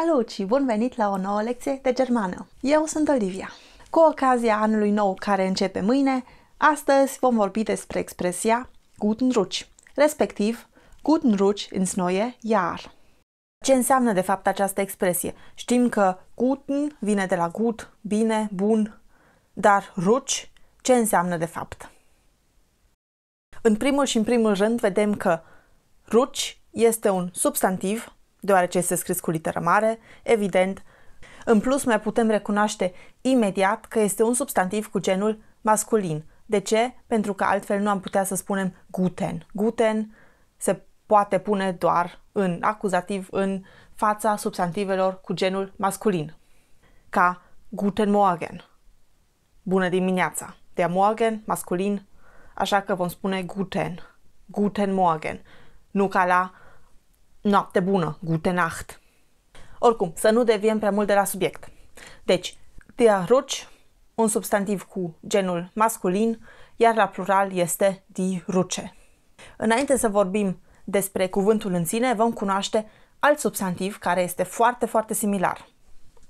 Salut și bun venit la o nouă lecție de germană! Eu sunt Olivia. Cu ocazia anului nou care începe mâine, astăzi vom vorbi despre expresia Guten Rutsch, respectiv Guten Rutsch ins neue Jahr. Ce înseamnă de fapt această expresie? Știm că guten vine de la gut, bine, bun, dar rutsch ce înseamnă de fapt? În primul și în primul rând vedem că rutsch este un substantiv deoarece este scris cu literă mare, evident. În plus, mai putem recunoaște imediat că este un substantiv cu genul masculin. De ce? Pentru că altfel nu am putea să spunem guten. Guten se poate pune doar în acuzativ în fața substantivelor cu genul masculin, ca guten Morgen, bună dimineața, der Morgen, masculin, așa că vom spune guten, guten Morgen, nu ca la noapte bună, gute nacht. Oricum, să nu deviem prea mult de la subiect. Deci, der Rutsch, un substantiv cu genul masculin, iar la plural este di ruce. Înainte să vorbim despre cuvântul în sine, vom cunoaște alt substantiv care este foarte, foarte similar,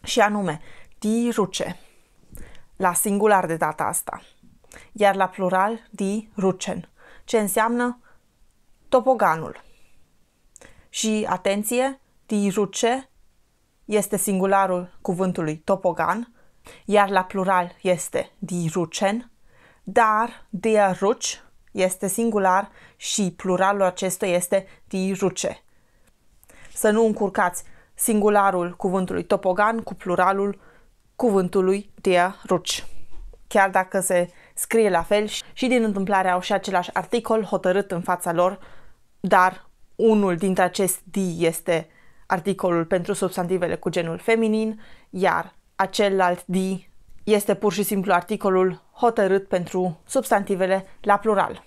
și anume di ruce. la singular de data asta, iar la plural di rucen. ce înseamnă topoganul. Și, atenție, tiruce este singularul cuvântului topogan, iar la plural este dirucen, dar diaruci este singular și pluralul acestuia este diruce. Să nu încurcați singularul cuvântului topogan cu pluralul cuvântului diaruci. Chiar dacă se scrie la fel și din întâmplare au și același articol hotărât în fața lor, dar unul dintre acest di este articolul pentru substantivele cu genul feminin, iar acelalt di este pur și simplu articolul hotărât pentru substantivele la plural.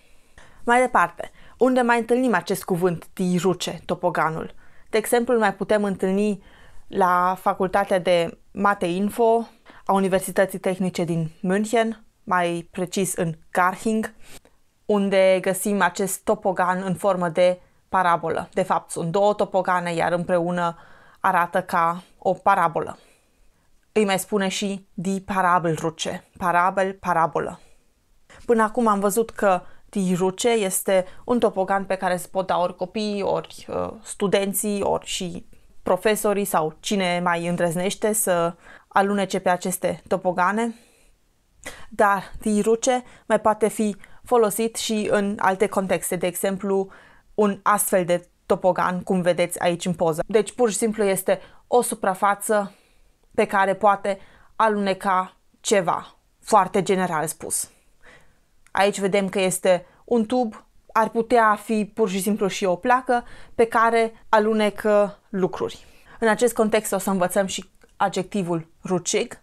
Mai departe, unde mai întâlnim acest cuvânt diruce, topoganul? De exemplu, mai putem întâlni la Facultatea de Mate Info a Universității Tehnice din München, mai precis în Garching, unde găsim acest topogan în formă de parabolă. De fapt, sunt două topogane iar împreună arată ca o parabolă. Îi mai spune și di parabel ruce, parabel, parabolă. Până acum am văzut că di ruce este un topogan pe care se pot da ori copiii, ori uh, studenții, ori și profesorii sau cine mai îndrăznește să alunece pe aceste topogane. Dar di ruce mai poate fi folosit și în alte contexte, de exemplu un astfel de topogan, cum vedeți aici în poză. Deci pur și simplu este o suprafață pe care poate aluneca ceva, foarte general spus. Aici vedem că este un tub, ar putea fi pur și simplu și o placă pe care alunecă lucruri. În acest context o să învățăm și adjectivul rucig,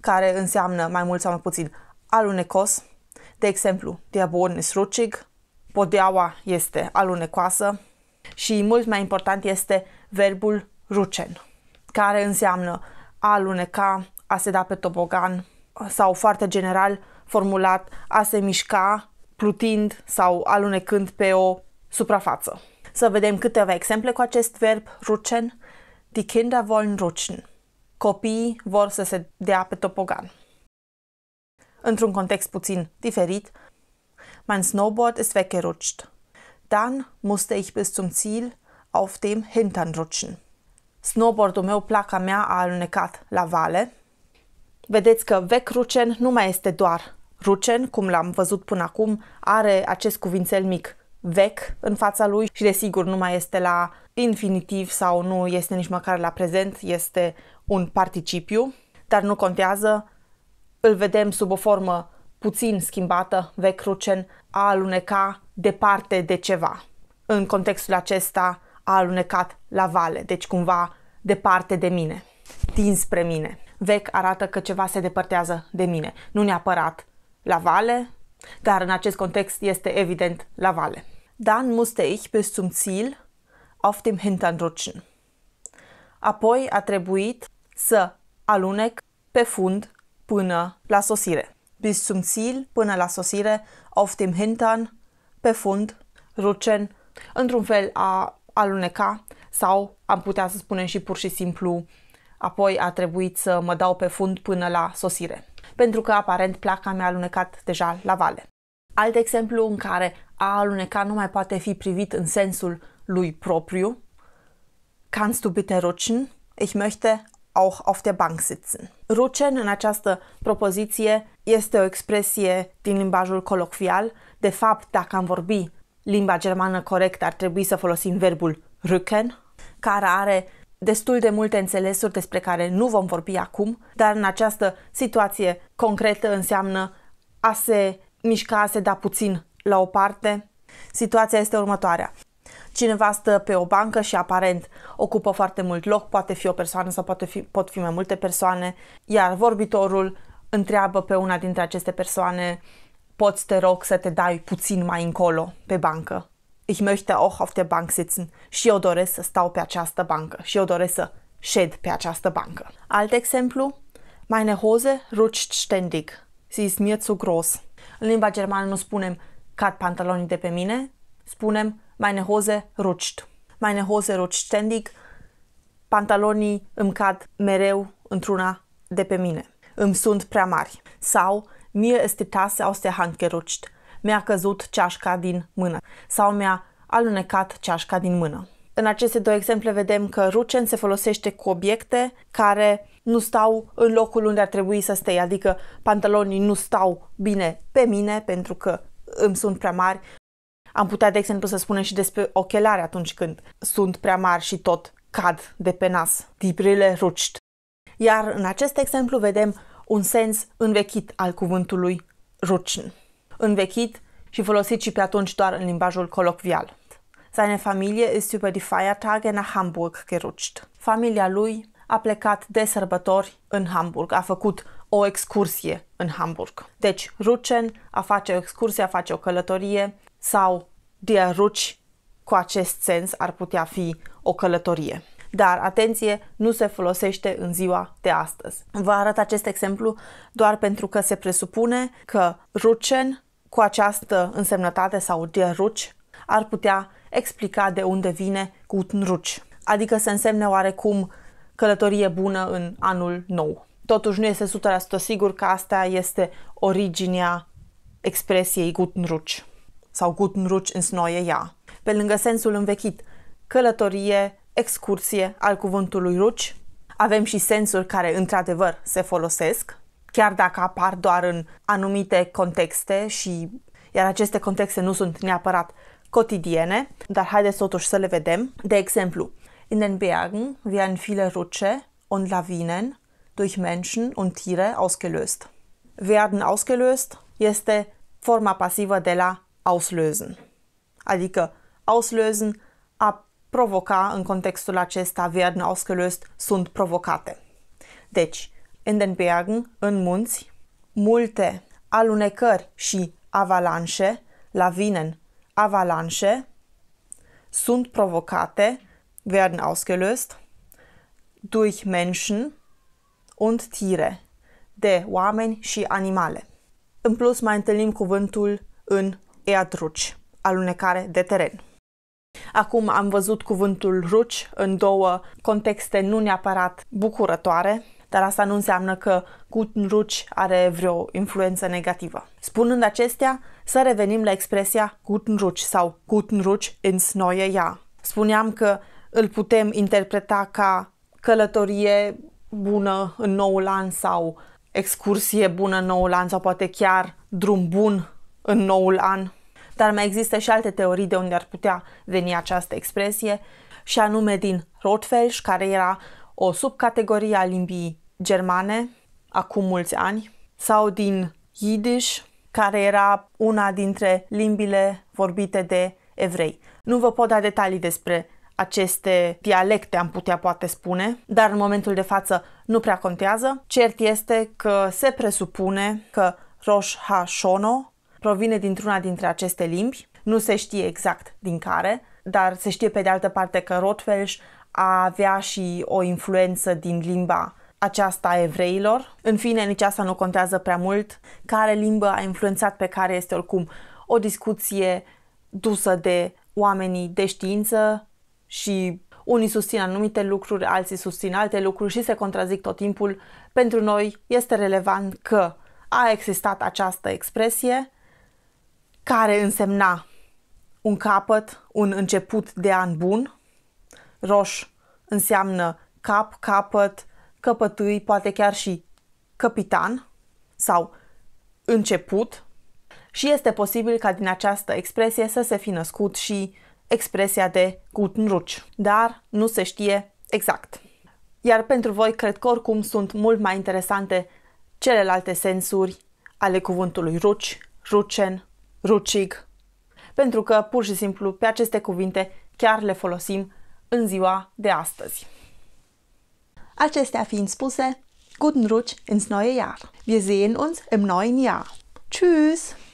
care înseamnă mai mult sau mai puțin alunecos. De exemplu, diabornis rucig, podeaua este alunecoasă și mult mai important este verbul rucen, care înseamnă a aluneca, a se da pe tobogan sau foarte general formulat a se mișca plutind sau alunecând pe o suprafață. Să vedem câteva exemple cu acest verb rucen. Die Kinder wollen rutschen. Copiii vor să se dea pe topogan. Într-un context puțin diferit, Mein Snowboard ist weggerutscht. Dann musste ich bis zum Ziel auf dem Hintern rutschen. Snowboardul meu, placa mea a alunecat la vale. Vedeți că vecrucen nu mai este doar rucen, cum l-am văzut până acum, are acest cuvințel mic vec în fața lui și desigur nu mai este la infinitiv sau nu este nici măcar la prezent, este un participiu, dar nu contează, îl vedem sub o formă puțin schimbată, crucen a aluneca departe de ceva. În contextul acesta a alunecat la vale, deci cumva departe de mine, dinspre mine. Vec arată că ceva se depărtează de mine, nu neapărat la vale, dar în acest context este evident la vale. Dann musste ich bis zum Ziel auf dem Hintern rutschen. Apoi a trebuit să alunec pe fund până la sosire bis zum Ziel, până la sosire, auf dem Hintern, pe fund, rucen, într-un fel a aluneca sau am putea să spunem și pur și simplu apoi a trebuit să mă dau pe fund până la sosire, pentru că aparent placa mi-a alunecat deja la vale. Alt exemplu în care a aluneca nu mai poate fi privit în sensul lui propriu. Kannst du bitte rutschen? Ich möchte auch auf der Bank sitzen. Rutschen în această propoziție este o expresie din limbajul colocvial. De fapt, dacă am vorbi limba germană corectă, ar trebui să folosim verbul rücken, care are destul de multe înțelesuri despre care nu vom vorbi acum, dar în această situație concretă înseamnă a se mișca, a se da puțin la o parte. Situația este următoarea. Cineva stă pe o bancă și aparent ocupă foarte mult loc, poate fi o persoană sau poate fi, pot fi mai multe persoane, iar vorbitorul întreabă pe una dintre aceste persoane, poți te rog să te dai puțin mai încolo pe bancă. Ich möchte auch auf der Bank sitzen. Și eu doresc să stau pe această bancă. Și eu doresc să șed pe această bancă. Alt exemplu, meine Hose rutscht ständig. Sie ist mir zu groß. În limba germană nu spunem cad pantalonii de pe mine, spunem meine Hose rutscht. Meine Hose rutscht ständig. Pantalonii îmi cad mereu într-una de pe mine îmi sunt prea mari sau mie este tase aus der Hand gerutscht, mi-a căzut ceașca din mână sau mi-a alunecat ceașca din mână. În aceste două exemple vedem că rucen se folosește cu obiecte care nu stau în locul unde ar trebui să stei, adică pantalonii nu stau bine pe mine pentru că îmi sunt prea mari. Am putea, de exemplu, să spunem și despre ochelari atunci când sunt prea mari și tot cad de pe nas. Die rucit iar în acest exemplu vedem un sens învechit al cuvântului rucin. Învechit și folosit și pe atunci doar în limbajul colocvial. Seine Familie ist über die Feiertage nach Hamburg gerutscht. Familia lui a plecat de sărbători în Hamburg, a făcut o excursie în Hamburg. Deci, rucen, a face o excursie, a face o călătorie sau de ruci cu acest sens ar putea fi o călătorie dar, atenție, nu se folosește în ziua de astăzi. Vă arăt acest exemplu doar pentru că se presupune că rucen cu această însemnătate sau de ruci ar putea explica de unde vine guten Rutsch, adică să însemne oarecum călătorie bună în anul nou. Totuși nu este 100% sigur că asta este originea expresiei guten Rutsch sau guten Rutsch ins neue Jahr. Pe lângă sensul învechit, călătorie excursie al cuvântului ruci. Avem și sensuri care, într-adevăr, se folosesc, chiar dacă apar doar în anumite contexte și iar aceste contexte nu sunt neapărat cotidiene, dar haideți totuși să le vedem. De exemplu, in den Bergen werden viele Rutsche und Lawinen durch Menschen und Tiere ausgelöst. Werden ausgelöst este forma pasivă de la auslösen, adică auslösen provoca în contextul acesta werden ausgelöst, sunt provocate. Deci, in den Bergen, în munți, multe alunecări și avalanșe, lavinen, avalanșe, sunt provocate, werden ausgelöst, durch Menschen und Tiere, de oameni și animale. În plus, mai întâlnim cuvântul în eadruci, alunecare de teren. Acum am văzut cuvântul ruci în două contexte nu neapărat bucurătoare, dar asta nu înseamnă că Ruci are vreo influență negativă. Spunând acestea, să revenim la expresia Ruci sau Ruci în snoie ea. Spuneam că îl putem interpreta ca călătorie bună în noul an sau excursie bună în noul an sau poate chiar drum bun în noul an. Dar mai există și alte teorii de unde ar putea veni această expresie, și anume din Rotfelsch, care era o subcategorie a limbii germane acum mulți ani, sau din Yiddish, care era una dintre limbile vorbite de evrei. Nu vă pot da detalii despre aceste dialecte, am putea poate spune, dar în momentul de față nu prea contează. Cert este că se presupune că Rosh Hashono provine dintr-una dintre aceste limbi, nu se știe exact din care, dar se știe pe de altă parte că Rotwelsch a avea și o influență din limba aceasta a evreilor. În fine, nici asta nu contează prea mult. Care limbă a influențat pe care este oricum o discuție dusă de oamenii de știință și unii susțin anumite lucruri, alții susțin alte lucruri și se contrazic tot timpul. Pentru noi este relevant că a existat această expresie, care însemna un capăt, un început de an bun. Roș înseamnă cap, capăt, căpătâi, poate chiar și capitan sau început. Și este posibil ca din această expresie să se fi născut și expresia de Guten Rutsch, dar nu se știe exact. Iar pentru voi, cred că oricum sunt mult mai interesante celelalte sensuri ale cuvântului ruci, rucen, rucig. Pentru că, pur și simplu, pe aceste cuvinte chiar le folosim în ziua de astăzi. Acestea fiind spuse, guten Rutsch ins neue Jahr. Wir sehen uns im neuen Jahr. Tschüss!